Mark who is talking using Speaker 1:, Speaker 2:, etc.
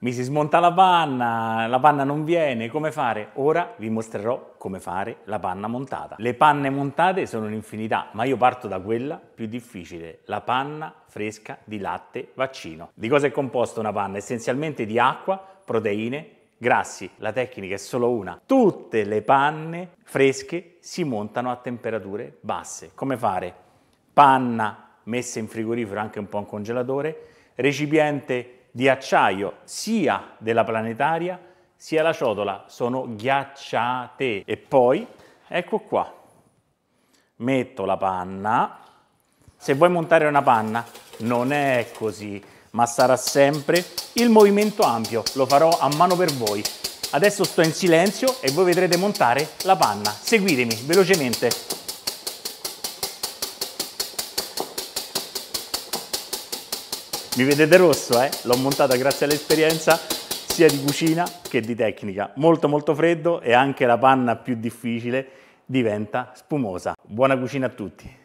Speaker 1: Mi si smonta la panna, la panna non viene, come fare? Ora vi mostrerò come fare la panna montata. Le panne montate sono un'infinità, ma io parto da quella più difficile, la panna fresca di latte vaccino. Di cosa è composta una panna? Essenzialmente di acqua, proteine, grassi. La tecnica è solo una. Tutte le panne fresche si montano a temperature basse. Come fare? Panna messa in frigorifero, anche un po' in congelatore, recipiente di acciaio sia della planetaria sia la ciotola sono ghiacciate e poi ecco qua metto la panna se vuoi montare una panna non è così ma sarà sempre il movimento ampio lo farò a mano per voi adesso sto in silenzio e voi vedrete montare la panna seguitemi velocemente Mi vedete rosso, eh? L'ho montata grazie all'esperienza sia di cucina che di tecnica. Molto molto freddo e anche la panna più difficile diventa spumosa. Buona cucina a tutti!